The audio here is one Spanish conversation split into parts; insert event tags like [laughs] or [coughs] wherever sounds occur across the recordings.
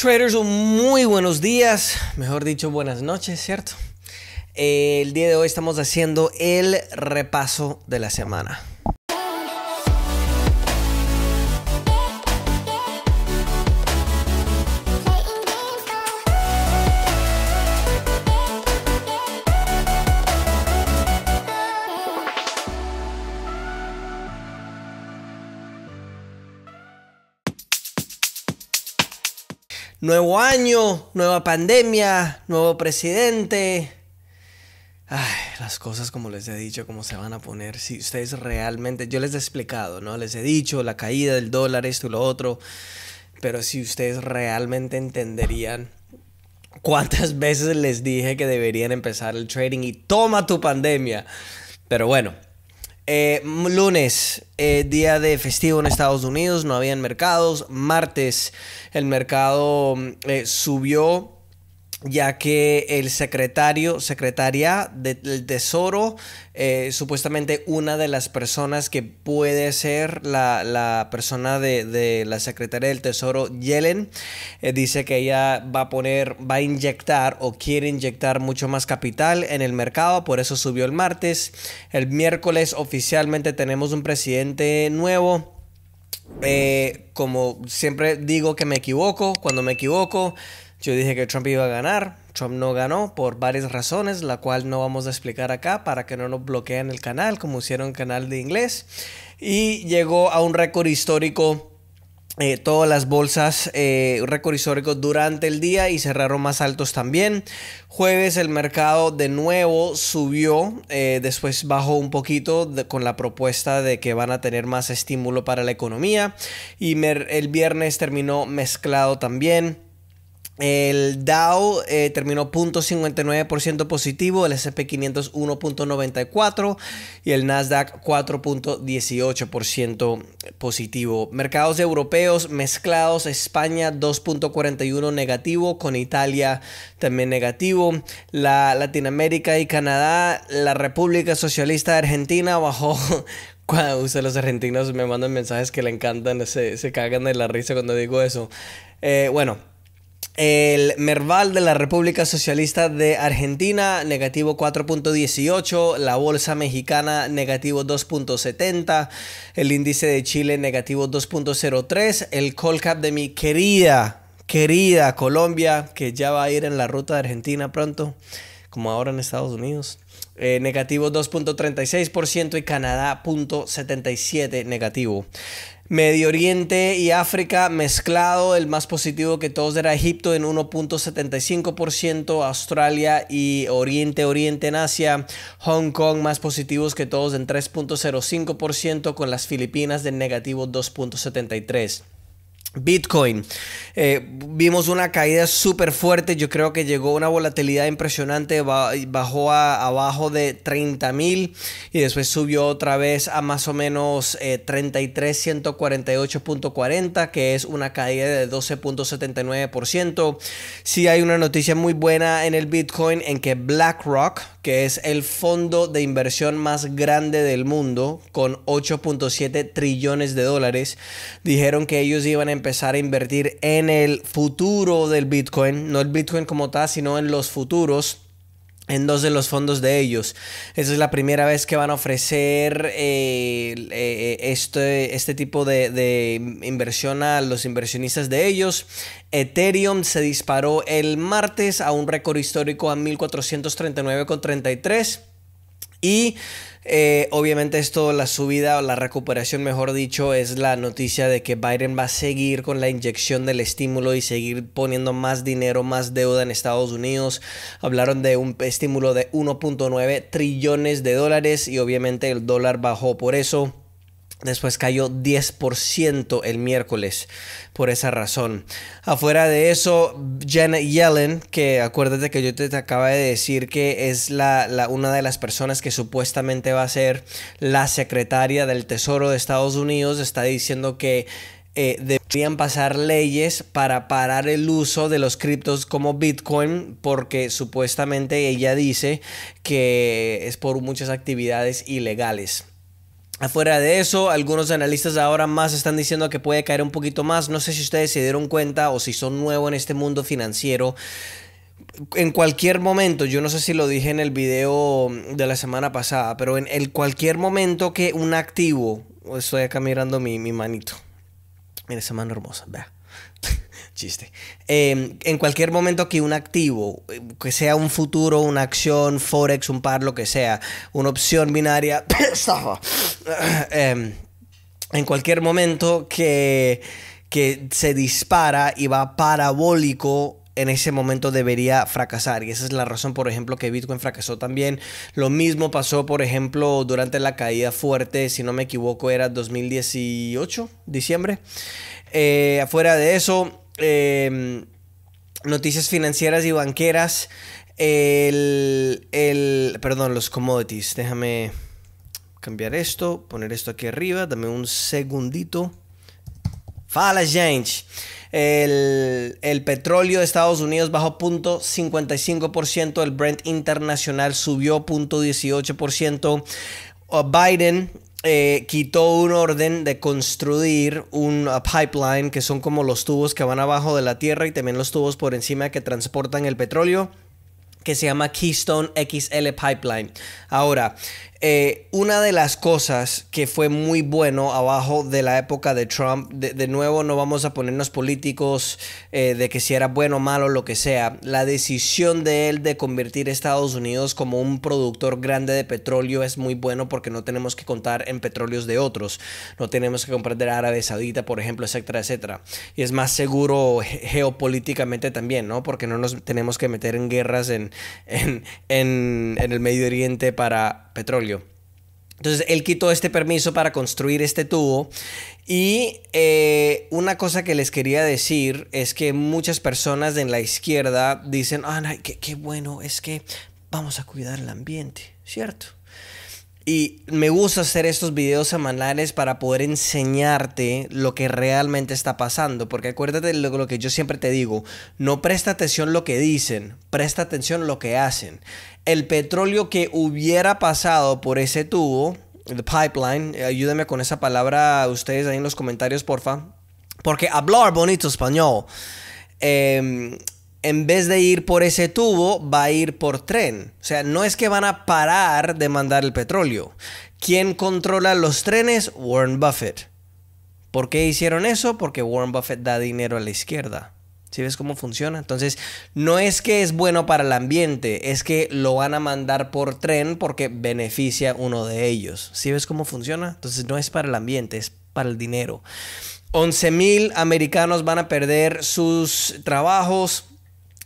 Traders, muy buenos días, mejor dicho, buenas noches, ¿cierto? Eh, el día de hoy estamos haciendo el repaso de la semana. Nuevo año, nueva pandemia, nuevo presidente. Ay, las cosas como les he dicho, cómo se van a poner. Si ustedes realmente, yo les he explicado, ¿no? Les he dicho la caída del dólar, esto y lo otro. Pero si ustedes realmente entenderían cuántas [laughs] veces les dije que deberían empezar el trading y toma tu pandemia. Pero bueno, eh, lunes, eh, día de festivo en Estados Unidos, no habían mercados. Martes, el mercado mm, eh, subió ya que el secretario, secretaria del Tesoro, eh, supuestamente una de las personas que puede ser la, persona de, la secretaria del Tesoro, Yellen, eh, dice que ella va a poner, va a inyectar o quiere inyectar mucho más capital en el mercado, por eso subió el martes. El miércoles oficialmente tenemos un presidente nuevo. Eh, como siempre digo que me equivoco, cuando me equivoco yo dije que Trump iba a ganar, Trump no ganó por varias razones, la cual no vamos a explicar acá para que no nos bloqueen el canal como hicieron el canal de inglés. Y llegó a un récord histórico eh, todas las bolsas un eh, récord histórico durante el día y cerraron más altos también. Jueves el mercado de nuevo subió, eh, después bajó un poquito con la propuesta de que van a tener más estímulo para la economía y el viernes terminó mezclado también. El Dow eh, terminó 0.59% positivo, el S&P 500 1.94 y el Nasdaq 4.18% positivo. Mercados europeos mezclados, España 2.41 negativo, con Italia también negativo. La Latinoamérica y Canadá, la República Socialista de Argentina bajó [laughs] cuando ustedes los argentinos me mandan mensajes que le encantan, se, se cagan de la risa cuando digo eso. Eh, bueno, el Merval de la República Socialista de Argentina, negativo 4.18. La Bolsa Mexicana, negativo 2.70. El índice de Chile, negativo 2.03. El Colcap de mi querida, querida Colombia, que ya va a ir en la ruta de Argentina pronto, como ahora en Estados Unidos. Eh, negativo 2.36% y Canadá 77%, negativo. Medio Oriente y África mezclado, el más positivo que todos era Egipto en 1.75%, Australia y Oriente Oriente en Asia, Hong Kong más positivos que todos en 3.05% con las Filipinas de negativo 2.73%. Bitcoin. Eh, vimos una caída súper fuerte. Yo creo que llegó una volatilidad impresionante. Bajó a, abajo de 30.000 mil y después subió otra vez a más o menos eh, 33.148.40, que es una caída de 12.79%. Sí hay una noticia muy buena en el Bitcoin en que BlackRock, que es el fondo de inversión más grande del mundo, con 8.7 trillones de dólares, dijeron que ellos iban a empezar a invertir en el futuro del Bitcoin, no el Bitcoin como tal, sino en los futuros en dos de los fondos de ellos. Esa es la primera vez que van a ofrecer eh, eh, eh, este, este tipo de, de, inversión a los inversionistas de ellos. Ethereum se disparó el martes a un récord histórico a 1439,33. Y eh, obviamente esto, la subida o la recuperación, mejor dicho, es la noticia de que Biden va a seguir con la inyección del estímulo y seguir poniendo más dinero, más deuda en Estados Unidos. Hablaron de un estímulo de 1.9 trillones de dólares y obviamente el dólar bajó por eso. Después cayó 10% el miércoles por esa razón. Afuera de eso, Janet Yellen, que acuérdate que yo te, acabo acaba de decir que es una de las personas que supuestamente va a ser la secretaria del Tesoro de Estados Unidos, está diciendo que eh, deberían pasar leyes para parar el uso de los criptos como Bitcoin, porque supuestamente ella dice que es por muchas actividades ilegales. Afuera de eso, algunos analistas ahora más están diciendo que puede caer un poquito más. No sé si ustedes se dieron cuenta o si son nuevos en este mundo financiero. En cualquier momento, yo no sé si lo dije en el video de la semana pasada, pero en el cualquier momento que un activo, estoy acá mirando mi, mi manito, mira esa mano hermosa, vea chiste. Em, en cualquier momento que un activo, que sea un futuro, una acción, forex, un par, lo que sea, una opción binaria, [coughs] em, en cualquier momento que, se dispara y va parabólico en ese momento debería fracasar. Y esa es la razón, por ejemplo, que Bitcoin fracasó también. Lo mismo pasó, por ejemplo, durante la caída fuerte, si no me equivoco, era 2018, diciembre. Eh, afuera de eso, Em, noticias financieras y banqueras, el, perdón, los commodities. Déjame cambiar esto, poner esto aquí arriba, dame un segundito. Fala, gente. El, petróleo de Estados Unidos bajó 0.55%, el Brent internacional subió 0.18%. Uh, Biden eh, quitó un orden de construir un uh, pipeline, que son como los tubos que van abajo de la tierra y también los tubos por encima que transportan el petróleo que se llama Keystone XL Pipeline. Ahora, eh, una de las cosas que fue muy bueno abajo de la época de Trump, de, nuevo no vamos a ponernos políticos eh, de que si era bueno o malo, lo que sea, la decisión de él de convertir Estados Unidos como un productor grande de petróleo es muy bueno porque no tenemos que contar en petróleos de otros, no tenemos que comprar de Arabia Saudita, por ejemplo, etcétera, etcétera. Y es más seguro geopolíticamente también, ¿no? Porque no nos tenemos que meter en guerras en, en, el Medio Oriente para petróleo. Entonces él quitó este permiso para construir este tubo. Y eh, una cosa que les quería decir es que muchas personas en la izquierda dicen, ah, qué, qué bueno, es que vamos a cuidar el ambiente, ¿cierto? Y me gusta hacer estos videos semanales para poder enseñarte lo que realmente está pasando. Porque acuérdate de lo, que yo siempre te digo. No presta atención lo que dicen, presta atención lo que hacen. El petróleo que hubiera pasado por ese tubo, el pipeline, ayúdame con esa palabra ustedes ahí en los comentarios, porfa. Porque hablar bonito español. Em, en vez de ir por ese tubo, va a ir por tren. O sea, no es que van a parar de mandar el petróleo. ¿Quién controla los trenes? Warren Buffett. ¿Por qué hicieron eso? Porque Warren Buffett da dinero a la izquierda. ¿Sí ves cómo funciona? Entonces, no es que es bueno para el ambiente, es que lo van a mandar por tren porque beneficia uno de ellos. ¿Sí ves cómo funciona? Entonces, no es para el ambiente, es para el dinero. 11.000 mil americanos van a perder sus trabajos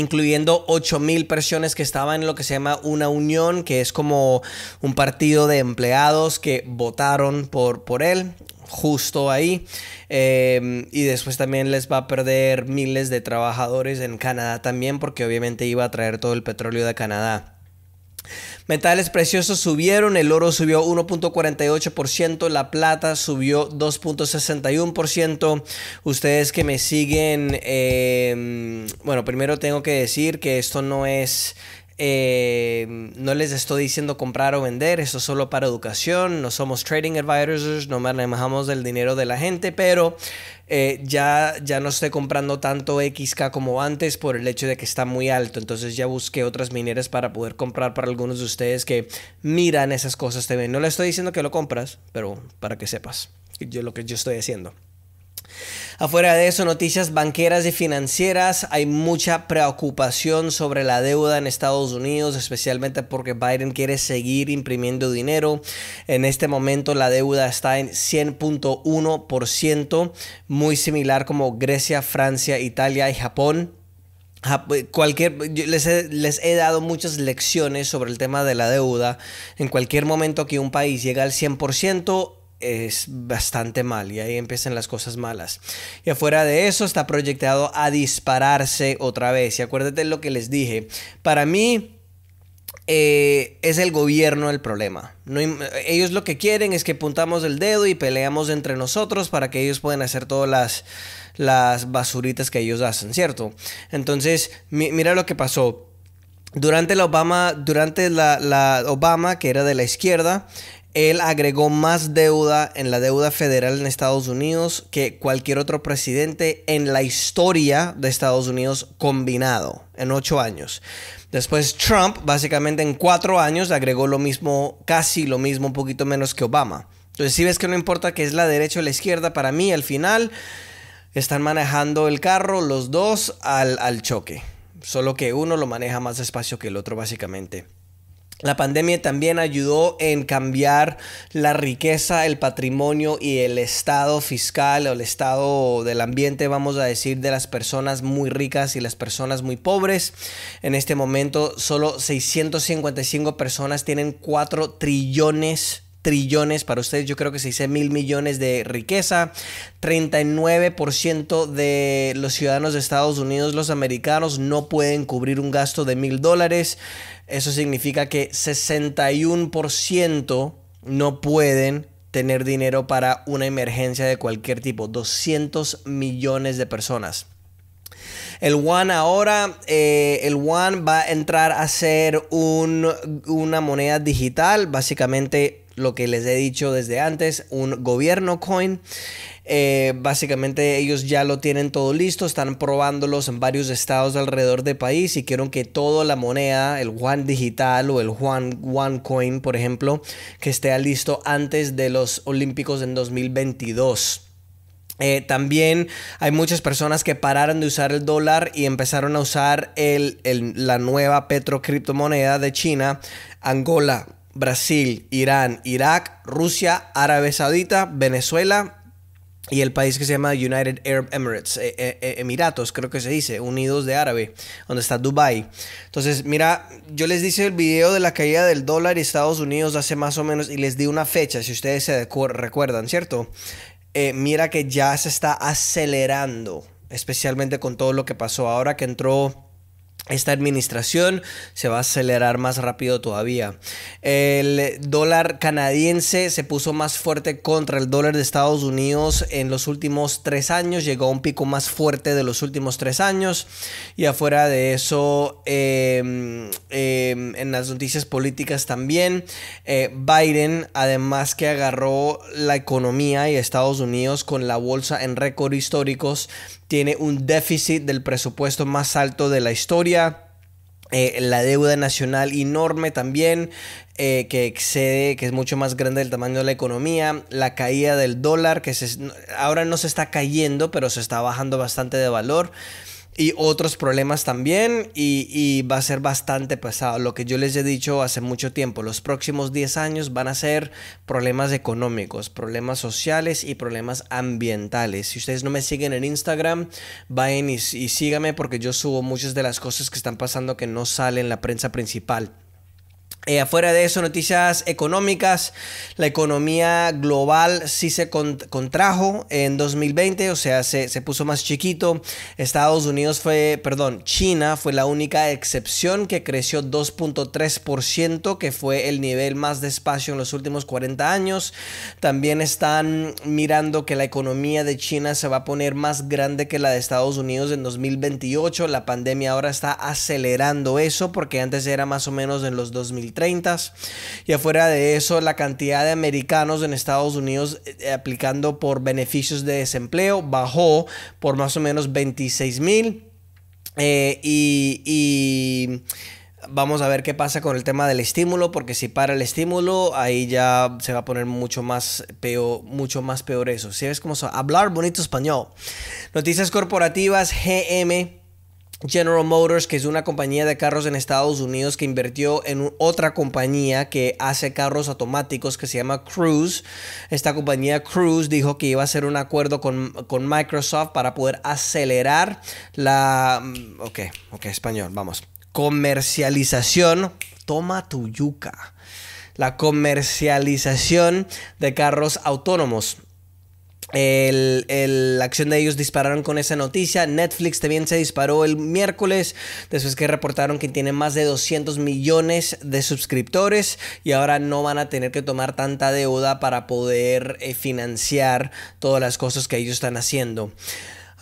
incluyendo 8.000 personas que estaban en lo que se llama una unión, que es como un partido de empleados que votaron por, por él justo ahí. Em, y después también les va a perder miles de trabajadores en Canadá también, porque obviamente iba a traer todo el petróleo de Canadá. Metales preciosos subieron, el oro subió 1.48%, la plata subió 2.61%. Ustedes que me siguen, em, bueno, primero tengo que decir que esto no es Em, no les estoy diciendo comprar o vender, eso es solo para educación, no somos trading advisors, no manejamos el dinero de la gente, pero eh, ya, ya no estoy comprando tanto XK como antes por el hecho de que está muy alto, entonces ya busqué otras mineras para poder comprar para algunos de ustedes que miran esas cosas también. No le estoy diciendo que lo compras, pero para que sepas yo, lo que yo estoy haciendo. Afuera de eso, noticias banqueras y financieras. Hay mucha preocupación sobre la deuda en Estados Unidos, especialmente porque Biden quiere seguir imprimiendo dinero. En este momento la deuda está en 100.1%, muy similar como Grecia, Francia, Italia y Japón pues, cualquier les he, les he, dado muchas lecciones sobre el tema de la deuda. En cualquier momento que un país llega al 100%, es bastante mal y ahí empiezan las cosas malas. Y afuera de eso está proyectado a dispararse otra vez. Y acuérdate lo que les dije. Para mí eh, es el gobierno el problema. No, ellos lo que quieren es que apuntamos el dedo y peleamos entre nosotros para que ellos puedan hacer todas las, las basuritas que ellos hacen, ¿cierto? Entonces, mira lo que pasó. Durante la Obama, durante la, la Obama, que era de la izquierda, él agregó más deuda en la deuda federal en Estados Unidos que cualquier otro presidente en la historia de Estados Unidos combinado, en ocho años. Después Trump, básicamente en cuatro años, agregó lo mismo, casi lo mismo, un poquito menos que Obama. Entonces, si ves que no importa que es la derecha o la izquierda, para mí al final están manejando el carro los dos al, choque. Solo que uno lo maneja más despacio que el otro, básicamente. La pandemia también ayudó en cambiar la riqueza, el patrimonio y el estado fiscal o el estado del ambiente, vamos a decir, de las personas muy ricas y las personas muy pobres. En este momento solo 655 personas tienen 4 trillones trillones para ustedes, yo creo que se dice mil millones de riqueza, 39% de los ciudadanos de Estados Unidos, los americanos, no pueden cubrir un gasto de mil dólares, eso significa que 61% no pueden tener dinero para una emergencia de cualquier tipo. 200 millones de personas. El One ahora, eh, el One va a entrar a ser una moneda digital, básicamente lo que les he dicho desde antes, un gobierno coin. Eh, básicamente ellos ya lo tienen todo listo, están probándolos en varios estados alrededor del país y quieren que toda la moneda, el Juan digital o el Juan One Coin, por ejemplo, que esté listo antes de los Olímpicos en 2022. Eh, también hay muchas personas que pararon de usar el dólar y empezaron a usar el, la nueva petrocriptomoneda de China, Angola Brasil, Irán, Irak, Rusia, Arabia Saudita, Venezuela y el país que se llama United Arab Emirates, eh, eh, eh, Emiratos creo que se dice, Unidos de Árabe, donde está Dubai. Entonces, mira, yo les hice el video de la caída del dólar y Estados Unidos hace más o menos y les di una fecha, si ustedes se recuerdan, ¿cierto? mira que ya se está acelerando, especialmente con todo lo que pasó ahora que entró esta administración se va a acelerar más rápido todavía. El dólar canadiense se puso más fuerte contra el dólar de Estados Unidos en los últimos tres años, llegó a un pico más fuerte de los últimos tres años y afuera de eso em, em, en las noticias políticas también, eh, Biden además que agarró la economía y Estados Unidos con la bolsa en récord históricos tiene un déficit del presupuesto más alto de la historia. Eh, la deuda nacional enorme también, eh, que excede, que es mucho más grande del tamaño de la economía, la caída del dólar, que se, ahora no se está cayendo, pero se está bajando bastante de valor y otros problemas también y, va a ser bastante pesado. Lo que yo les he dicho hace mucho tiempo, los próximos 10 años van a ser problemas económicos, problemas sociales y problemas ambientales. Si ustedes no me siguen en Instagram, vayan y, y síganme porque yo subo muchas de las cosas que están pasando que no salen en la prensa principal. Eh, afuera de eso, noticias económicas, la economía global sí se contrajo en 2020, o sea, se, puso más chiquito. Estados Unidos fue, perdón, China fue la única excepción que creció 2.3%, que fue el nivel más despacio en los últimos 40 años. También están mirando que la economía de China se va a poner más grande que la de Estados Unidos en 2028. La pandemia ahora está acelerando eso porque antes era más o menos en los 2000 y afuera de eso, la cantidad de americanos en Estados Unidos eh, eh, aplicando por beneficios de desempleo bajó por más o menos 26 mil. Eh, y, Vamos a ver qué pasa con el tema del estímulo, porque si para el estímulo, ahí ya se va a poner mucho más peor, mucho más peor eso. Si ¿Sí ves cómo hablar bonito español. Noticias corporativas, GM General Motors, que es una compañía de carros en Estados Unidos que invirtió en otra compañía que hace carros automáticos que se llama Cruise. Esta compañía Cruise dijo que iba a hacer un acuerdo con, con Microsoft para poder acelerar la... Mm, ok, ok, español, vamos. Comercialización. Toma tu yuca. La comercialización de carros autónomos. El, la acción de ellos dispararon con esa noticia. Netflix también se disparó el miércoles, después que reportaron que tiene más de 200 millones de suscriptores y ahora no van a tener que tomar tanta deuda para poder eh, financiar todas las cosas que ellos están haciendo.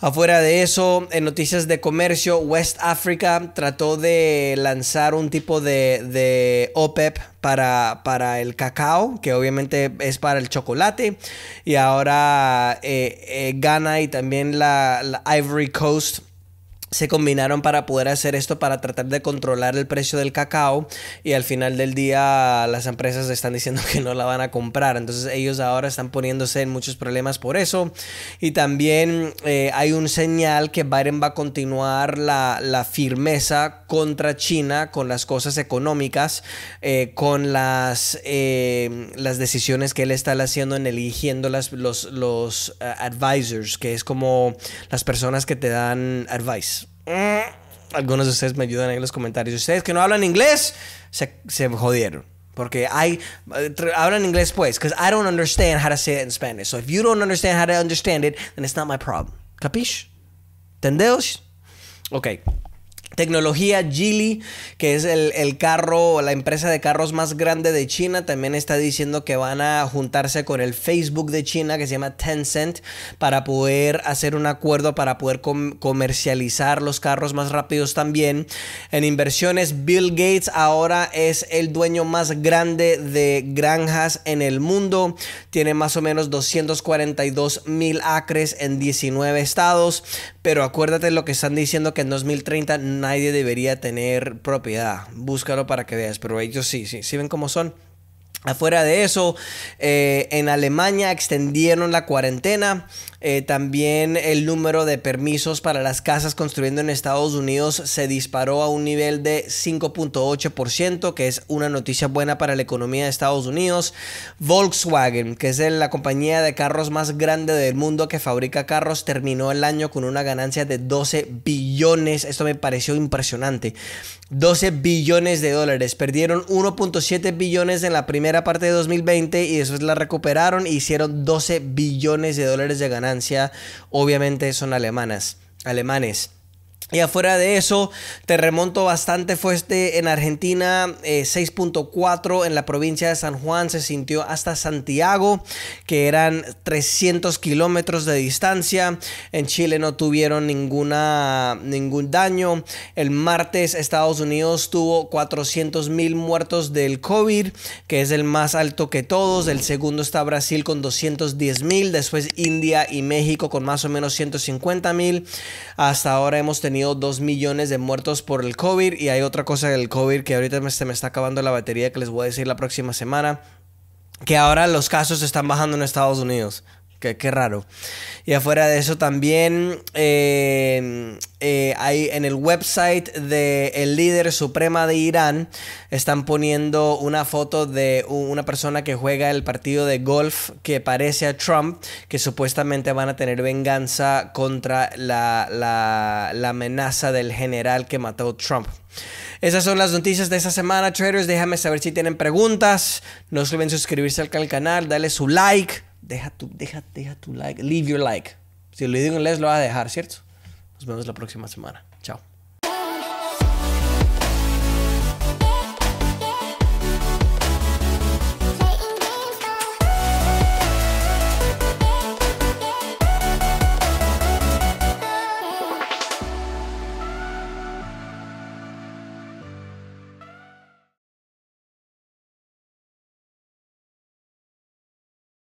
Afuera de eso, en noticias de comercio, West Africa trató de lanzar un tipo de, de OPEP e para, para, el cacao, que obviamente es para el chocolate. Y ahora eh, eh, Ghana y también la Ivory Coast se combinaron para poder hacer esto, para tratar de controlar el precio del cacao y al final del día las empresas están diciendo [laughs] que no la van a comprar. Entonces ellos ahora están poniéndose en muchos problemas por eso. Y también eh, hay un señal que Biden va a continuar la, firmeza contra China con las cosas económicas, eh, con las, eh, las decisiones que él está haciendo en eligiendo las, los, los advisors, que es como las personas que te dan advice. Mm. Algunos de ustedes me ayudan en los comentarios. Ustedes que no hablan inglés, se, se jodieron. Porque hay eh, hablan inglés pues, Porque I don't understand how to say it in Spanish. So if you don't understand how to understand it, then it's not my problem. ¿Capish? Ok. Tecnología Geely, que es el, carro, la empresa de carros más grande de China, también está diciendo que van a juntarse con el Facebook de China, que se llama Tencent, para poder hacer un acuerdo para poder comercializar los carros más rápidos también. En inversiones, Bill Gates ahora es el dueño más grande de granjas en el mundo. Tiene más o menos 242 mil acres en 19 estados. Pero acuérdate lo que están diciendo que en 2030 nadie debería tener propiedad. Búscalo para que veas, pero ellos sí, sí, sí ven cómo son. Afuera de eso, eh, en Alemania extendieron la cuarentena. Eh, también el número de permisos para las casas construyendo en Estados Unidos se disparó a un nivel de 5.8%, que es una noticia buena para la economía de Estados Unidos. Volkswagen, que es la compañía de carros más grande del mundo que fabrica carros, terminó el año con una ganancia de 12 billones. Esto me pareció impresionante. 12 billones de dólares. Perdieron 1.7 billones en la primera parte de 2020 y después la recuperaron hicieron 12 billones de dólares de ganancia. Obviamente son alemanas, alemanes. Y afuera de eso, terremoto bastante fuerte en Argentina, 6.4 eh, en la provincia de San Juan, se sintió hasta Santiago, que eran 300 kilómetros de distancia. En Chile no tuvieron ninguna, ningún daño. El martes Estados Unidos tuvo 400 mil muertos del COVID, que es el más alto que todos. El segundo está Brasil con 210 mil, después India y México con más o menos 150 mil. Hasta ahora hemos tenido tenido 2 millones de muertos por el COVID y hay otra cosa del COVID que ahorita se me está acabando la batería que les voy a decir la próxima semana, que ahora los casos están bajando en Estados Unidos. Qué, raro. Y afuera de eso también eh, eh, hay en el website del líder suprema de Irán están poniendo una foto de una persona que juega el partido de golf que parece a Trump, que supuestamente van a tener venganza contra la, la amenaza del general que mató Trump. Esas son las noticias de esta semana, traders. Déjame saber si tienen preguntas. No olviden suscribirse al canal, Dale su like deja tu, deja, deja tu like, leave your like. Si le digo en inglés, lo va a dejar, ¿cierto? Nos vemos la próxima semana.